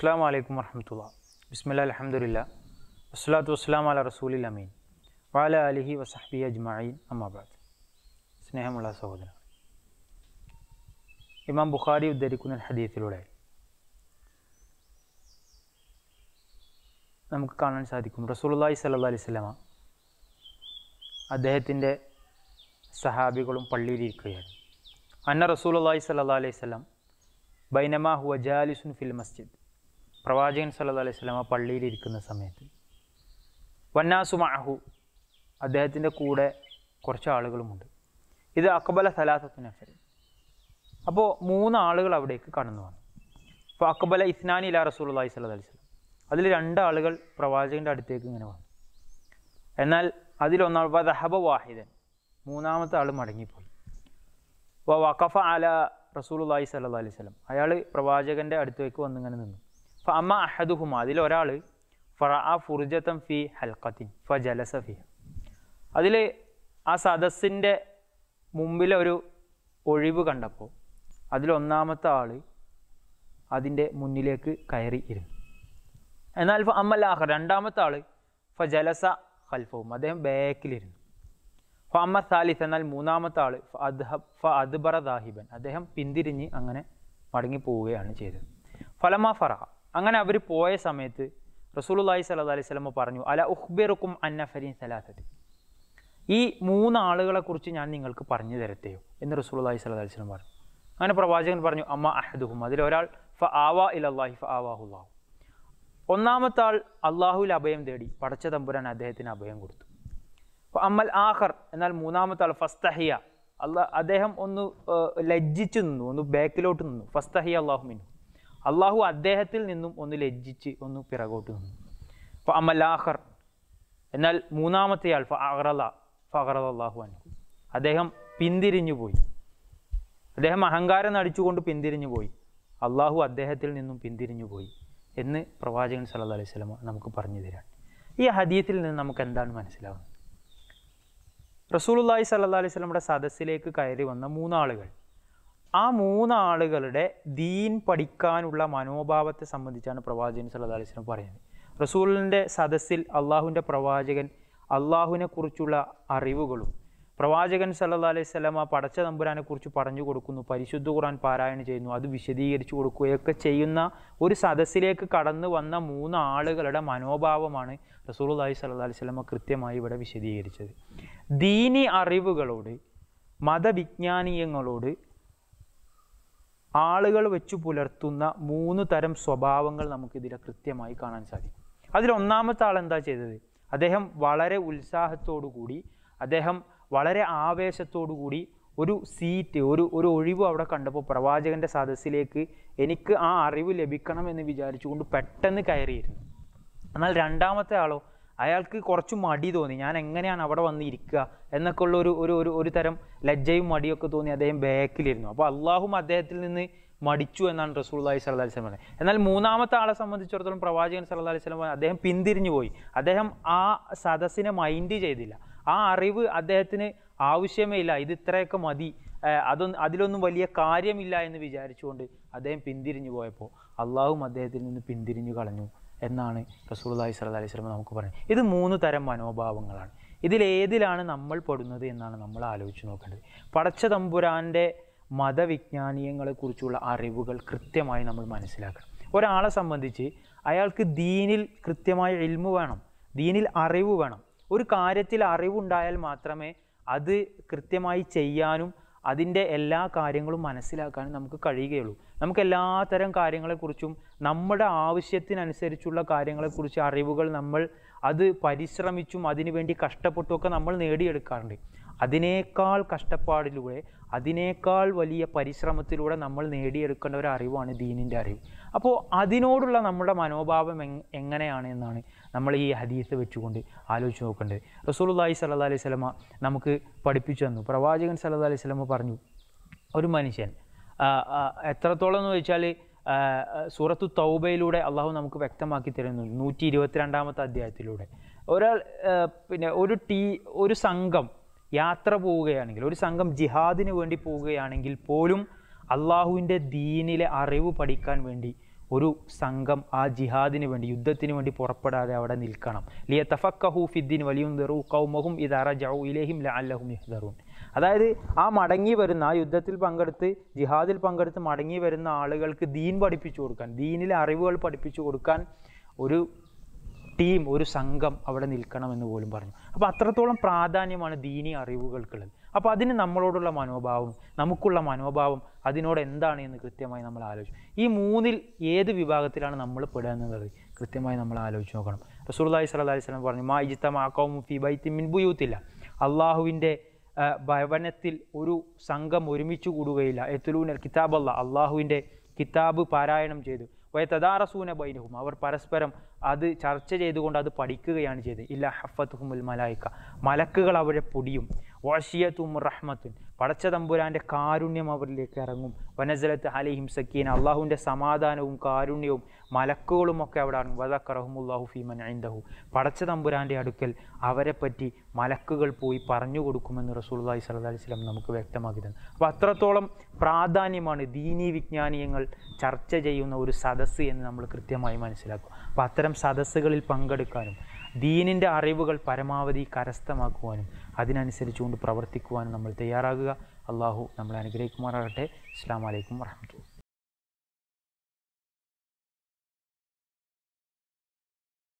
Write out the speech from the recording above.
അസ്സാം വലൈക്കും വർഹമത്തുള്ള ബിസ്മില്ല അലഹമുല്ല വസ്സലാത്തു വസ്സലാം അല റസൂലിൽ അമീൻ വാല അലിഹി വസഹബി അജ്മായിൻ അമ്മാബാദ് സ്നേഹമുള്ള സഹോദരൻ ഇമാം ബുഖാരി ഉദ്ധരിക്കുന്ന ഹദീസിലൂടെ നമുക്ക് കാണാൻ സാധിക്കും റസൂലുല്ലാഹി സല്ലാ അലൈഹി സ്വലാമ അദ്ദേഹത്തിൻ്റെ സഹാബികളും പള്ളിയിലിരിക്കുകയായിരുന്നു അന്ന റസൂലുല്ലാഹി സല്ലാ അലൈഹി സ്വലം ബൈനമാ ഹുവ ജാലിസുൻ ഫിൽ മസ്ജിദ് പ്രവാചകൻ സല്ലാ അലൈഹി സ്വലാമ പള്ളിയിലിരിക്കുന്ന സമയത്ത് വന്നാസു വന്നാസുമാഹു അദ്ദേഹത്തിൻ്റെ കൂടെ കുറച്ച് ആളുകളുമുണ്ട് ഇത് അക്ബല സലാസത്തിനഫർ അപ്പോൾ മൂന്ന് ആളുകൾ അവിടേക്ക് കടന്നു വന്നു അപ്പോൾ അക്ബല ഇസ്നാനി ഇല റസൂൽ അള്ളഹി സ്വല്ലാ അലൈഹി സ്വലം അതിൽ രണ്ട് ആളുകൾ പ്രവാചകൻ്റെ അടുത്തേക്ക് ഇങ്ങനെ വന്നു എന്നാൽ അതിലൊന്നാൾ വദഹബ വാഹിദൻ മൂന്നാമത്തെ ആൾ മടങ്ങിപ്പോയി വ വഖഫ അല റസൂൽ അള്ളഹി സല്ലാ അലൈഹി സ്വലം അയാൾ പ്രവാചകൻ്റെ അടുത്തേക്ക് വന്നിങ്ങനെ നിന്നു ഫ അഹദുഹും അതിലൊരാൾ ഫുർജത്തം ഫി ഹൽക്കത്തിൻ ഫ ജലസഫി അതിൽ ആ സദസ്സിൻ്റെ മുമ്പിലൊരു ഒഴിവ് കണ്ടപ്പോൾ അതിലൊന്നാമത്തെ ആൾ അതിൻ്റെ മുന്നിലേക്ക് കയറി ഇരുന്നു എന്നാൽ അമ്മല്ലാഹർ രണ്ടാമത്തെ ആൾ ഫ ജലസ ഖൽഫവും അദ്ദേഹം ബാക്കിലിരുന്നു ഫ അമ്മ സാലിസ് എന്നാൽ മൂന്നാമത്തെ ആൾ ഫ അദ്ഹബ് ഫ അദ്ബറ ദാഹിബൻ അദ്ദേഹം പിന്തിരിഞ്ഞ് അങ്ങനെ മടങ്ങി പോവുകയാണ് ചെയ്തത് ഫലമ ഫറഹ അങ്ങനെ അവർ പോയ സമയത്ത് റസൂലുല്ലാഹി സല്ലാ അലൈഹി സ്വലമ പറഞ്ഞു അല ഉഹ്ബിറുക്കും അന്നഫരീൻ സലാസത്ത് ഈ മൂന്ന് കുറിച്ച് ഞാൻ നിങ്ങൾക്ക് പറഞ്ഞു തരത്തെയോ എന്ന് റസൂലുല്ലാഹി സല്ലാ അലൈഹി സ്വലം പറഞ്ഞു അങ്ങനെ പ്രവാചകൻ പറഞ്ഞു അമ്മ അഹദുഹും അതിലൊരാൾ ഫ ആവാ ഇലല്ലാഹി ഫ ആവാഹുല്ലാഹു ഒന്നാമത്തെ ആൾ അള്ളാഹുവിൽ അഭയം തേടി പടച്ച തമ്പുരാൻ അദ്ദേഹത്തിന് അഭയം കൊടുത്തു അപ്പോൾ അമ്മൽ ആഹർ എന്നാൽ മൂന്നാമത്തെ ആൾ ഫസ്തഹിയ അള്ളാ അദ്ദേഹം ഒന്ന് ലജ്ജിച്ചു നിന്നു ഒന്ന് ബാക്കിലോട്ട് നിന്നു ഫസ്തഹിയ അള്ളാഹു മിന്നു അള്ളാഹു അദ്ദേഹത്തിൽ നിന്നും ഒന്ന് ലജ്ജിച്ച് ഒന്ന് പിറകോട്ട് നിന്നു ഫ അമലാഹർ എന്നാൽ മൂന്നാമത്തെ ആൾ ഫ അഹ്റല ഫഹറൽ അള്ളാഹു അദ്ദേഹം പിന്തിരിഞ്ഞു പോയി അദ്ദേഹം അഹങ്കാരം നടിച്ചുകൊണ്ട് പിന്തിരിഞ്ഞു പോയി അള്ളാഹു അദ്ദേഹത്തിൽ നിന്നും പിന്തിരിഞ്ഞു പോയി എന്ന് പ്രവാചകൻ സല്ലാ അലൈഹി സ്വലമ നമുക്ക് പറഞ്ഞു തരാൻ ഈ ഹദീത്തിൽ നിന്ന് നമുക്ക് എന്താണ് മനസ്സിലാവുന്നത് റസൂലുല്ലാഹി സല്ലാ അലൈഹി സ്വലമുടെ സദസ്സിലേക്ക് കയറി വന്ന മൂന്നാളുകൾ ആ മൂന്നാളുകളുടെ ദീൻ പഠിക്കാനുള്ള മനോഭാവത്തെ സംബന്ധിച്ചാണ് പ്രവാചകൻ സല്ലാ അലിസ്ലം പറയുന്നത് റസൂലിൻ്റെ സദസ്സിൽ അള്ളാഹുവിൻ്റെ പ്രവാചകൻ അള്ളാഹുവിനെക്കുറിച്ചുള്ള അറിവുകളും പ്രവാചകൻ സല്ലാ അലൈഹി ആ പടച്ച തമ്പുരാനെക്കുറിച്ച് പറഞ്ഞു കൊടുക്കുന്നു പരിശുദ്ധ ഖുറാൻ പാരായണം ചെയ്യുന്നു അത് വിശദീകരിച്ചു കൊടുക്കുകയൊക്കെ ചെയ്യുന്ന ഒരു സദസ്സിലേക്ക് കടന്നു വന്ന മൂന്ന് ആളുകളുടെ മനോഭാവമാണ് റസൂൽ അലൈഹി സല്ലാ അലൈഹി സ്വലമ കൃത്യമായി ഇവിടെ വിശദീകരിച്ചത് ദീനി അറിവുകളോട് മതവിജ്ഞാനീയങ്ങളോട് ആളുകൾ വെച്ചു പുലർത്തുന്ന മൂന്ന് തരം സ്വഭാവങ്ങൾ നമുക്കിതിലെ കൃത്യമായി കാണാൻ സാധിക്കും അതിലൊന്നാമത്തെ ആൾ എന്താ ചെയ്തത് അദ്ദേഹം വളരെ കൂടി അദ്ദേഹം വളരെ കൂടി ഒരു സീറ്റ് ഒരു ഒരു ഒഴിവ് അവിടെ കണ്ടപ്പോൾ പ്രവാചകൻ്റെ സദസ്സിലേക്ക് എനിക്ക് ആ അറിവ് ലഭിക്കണം എന്ന് വിചാരിച്ചുകൊണ്ട് പെട്ടെന്ന് കയറിയിരുന്നു എന്നാൽ രണ്ടാമത്തെ ആളോ അയാൾക്ക് കുറച്ച് മടി തോന്നി ഞാൻ എങ്ങനെയാണ് അവിടെ വന്ന് ഇരിക്കുക എന്നൊക്കെ ഉള്ള ഒരു ഒരു ഒരു തരം ലജ്ജയും മടിയൊക്കെ തോന്നി അദ്ദേഹം ബാക്കിലിരുന്നു അപ്പോൾ അള്ളാഹും അദ്ദേഹത്തിൽ നിന്ന് മടിച്ചു എന്നാണ് റസൂള്ളി സല്ലാ അലൈഹി സ്വലം എന്നാൽ മൂന്നാമത്തെ ആളെ സംബന്ധിച്ചിടത്തോളം പ്രവാചകൻ സല്ലാ അലൈഹി സ്വലം അദ്ദേഹം പിന്തിരിഞ്ഞു പോയി അദ്ദേഹം ആ സദസ്സിനെ മൈൻഡ് ചെയ്തില്ല ആ അറിവ് അദ്ദേഹത്തിന് ആവശ്യമേ ഇല്ല ഇത് ഇത്രയൊക്കെ മതി അതൊന്നും അതിലൊന്നും വലിയ കാര്യമില്ല എന്ന് വിചാരിച്ചുകൊണ്ട് അദ്ദേഹം പിന്തിരിഞ്ഞു പോയപ്പോൾ അള്ളാഹും അദ്ദേഹത്തിൽ നിന്ന് പിന്തിരിഞ്ഞു കളഞ്ഞു എന്നാണ് റസൂൽല്ലാഹി സല്ലാ അലൈഹി സ്വലം നമുക്ക് പറയുന്നത് ഇത് മൂന്ന് തരം മനോഭാവങ്ങളാണ് ഇതിലേതിലാണ് നമ്മൾ പെടുന്നത് എന്നാണ് നമ്മൾ ആലോചിച്ച് നോക്കേണ്ടത് പടച്ച തമ്പുരാൻ്റെ മതവിജ്ഞാനീയങ്ങളെക്കുറിച്ചുള്ള അറിവുകൾ കൃത്യമായി നമ്മൾ മനസ്സിലാക്കണം ഒരാളെ സംബന്ധിച്ച് അയാൾക്ക് ദീനിൽ കൃത്യമായ ഇൽമു വേണം ദീനിൽ അറിവ് വേണം ഒരു കാര്യത്തിൽ അറിവുണ്ടായാൽ മാത്രമേ അത് കൃത്യമായി ചെയ്യാനും അതിൻ്റെ എല്ലാ കാര്യങ്ങളും മനസ്സിലാക്കാൻ നമുക്ക് കഴിയുകയുള്ളൂ നമുക്ക് എല്ലാത്തരം കാര്യങ്ങളെക്കുറിച്ചും നമ്മുടെ ആവശ്യത്തിനനുസരിച്ചുള്ള കാര്യങ്ങളെക്കുറിച്ച് അറിവുകൾ നമ്മൾ അത് പരിശ്രമിച്ചും അതിനുവേണ്ടി ഒക്കെ നമ്മൾ നേടിയെടുക്കാറുണ്ട് അതിനേക്കാൾ കഷ്ടപ്പാടിലൂടെ അതിനേക്കാൾ വലിയ പരിശ്രമത്തിലൂടെ നമ്മൾ നേടിയെടുക്കേണ്ട ഒരു അറിവാണ് ദീനിൻ്റെ അറിവ് അപ്പോൾ അതിനോടുള്ള നമ്മുടെ മനോഭാവം എങ്ങനെയാണ് എന്നാണ് നമ്മൾ ഈ ഹദീസ് വെച്ചുകൊണ്ട് ആലോചിച്ച് നോക്കേണ്ടത് റസൂലുല്ലാഹി സല്ലാ അലൈഹി സ്വലമ നമുക്ക് പഠിപ്പിച്ചു തന്നു പ്രവാചകൻ സല്ലാ അലൈഹി സ്വലമ പറഞ്ഞു ഒരു മനുഷ്യൻ എത്രത്തോളം എന്ന് വെച്ചാൽ സൂറത്തു തൗബയിലൂടെ അള്ളാഹു നമുക്ക് വ്യക്തമാക്കി തരുന്നു നൂറ്റി ഇരുപത്തിരണ്ടാമത്തെ അധ്യായത്തിലൂടെ ഒരാൾ പിന്നെ ഒരു ടീ ഒരു സംഘം യാത്ര പോവുകയാണെങ്കിൽ ഒരു സംഘം ജിഹാദിന് വേണ്ടി പോവുകയാണെങ്കിൽ പോലും അള്ളാഹുവിൻ്റെ ദീനിലെ അറിവ് പഠിക്കാൻ വേണ്ടി ഒരു സംഘം ആ ജിഹാദിന് വേണ്ടി യുദ്ധത്തിന് വേണ്ടി പുറപ്പെടാതെ അവിടെ നിൽക്കണം ലിയ തഫക്കഹു ഫിദ്ദീൻ വലിയുദറു കൗമഹും ഇതാറ ജൗ ഇലഹിം ലാലഹും യുഹദറുൻ അതായത് ആ മടങ്ങി വരുന്ന ആ യുദ്ധത്തിൽ പങ്കെടുത്ത് ജിഹാദിൽ പങ്കെടുത്ത് മടങ്ങി വരുന്ന ആളുകൾക്ക് ദീൻ പഠിപ്പിച്ചു കൊടുക്കാൻ ദീനിലെ അറിവുകൾ പഠിപ്പിച്ചു കൊടുക്കാൻ ഒരു ടീം ഒരു സംഘം അവിടെ നിൽക്കണമെന്ന് പോലും പറഞ്ഞു അപ്പോൾ അത്രത്തോളം പ്രാധാന്യമാണ് ദീനി അറിവുകൾക്കുള്ളത് അപ്പോൾ അതിന് നമ്മളോടുള്ള മനോഭാവം നമുക്കുള്ള മനോഭാവം അതിനോട് എന്താണ് എന്ന് കൃത്യമായി നമ്മൾ ആലോചിച്ചു ഈ മൂന്നിൽ ഏത് വിഭാഗത്തിലാണ് നമ്മൾ പെടുക കൃത്യമായി നമ്മൾ ആലോചിച്ച് നോക്കണം റസൂർലാഹി സല്ലാ അലൈഹി സ്വലം പറഞ്ഞു മാ ഇജിത്ത മാക്കവും ഫി മിൻബു യൂത്തില്ല അള്ളാഹുവിൻ്റെ ഭവനത്തിൽ ഒരു സംഘം ഒരുമിച്ച് കൂടുകയില്ല എത്തുലൂനൽ കിതാബ് അല്ല അള്ളാഹുവിൻ്റെ കിതാബ് പാരായണം ചെയ്തു വയത്തദാറസൂന ബൈനഹും അവർ പരസ്പരം അത് ചർച്ച ചെയ്തുകൊണ്ട് അത് പഠിക്കുകയാണ് ചെയ്തത് ഇല്ല ഹുമുൽ മലായിക്ക മലക്കുകൾ അവരെ പൊടിയും വാഷിയത്തും റഹ്മത്തും പടച്ച തമ്പുരാൻ്റെ കാരുണ്യം അവരിലേക്ക് ഇറങ്ങും വനസലത്ത് അലിഹിം സക്കീൻ അള്ളാഹുവിൻ്റെ സമാധാനവും കാരുണ്യവും മലക്കുകളും ഒക്കെ അവിടെ ഇറങ്ങും വദക്കറഹുമുല്ലാഹു ഫീമൻ ഐന്ദഹു പടച്ച തമ്പുരാൻ്റെ അടുക്കൽ അവരെപ്പറ്റി മലക്കുകൾ പോയി പറഞ്ഞു കൊടുക്കുമെന്ന് റസൂള്ളി അലൈഹി വസല്ലം നമുക്ക് വ്യക്തമാക്കി തന്നു അപ്പോൾ അത്രത്തോളം പ്രാധാന്യമാണ് ദീനീ വിജ്ഞാനീയങ്ങൾ ചർച്ച ചെയ്യുന്ന ഒരു സദസ്സ് എന്ന് നമ്മൾ കൃത്യമായി മനസ്സിലാക്കും അപ്പോൾ അത്തരം സദസ്സുകളിൽ പങ്കെടുക്കാനും ദീനിൻ്റെ അറിവുകൾ പരമാവധി കരസ്ഥമാക്കുവാനും അതിനനുസരിച്ചുകൊണ്ട് പ്രവർത്തിക്കുവാനും നമ്മൾ തയ്യാറാകുക അള്ളാഹു നമ്മളെ അനുഗ്രഹിക്കുമാറാകട്ടെ അസ്സാം വലൈക്കും വർഹമത്തുള്ള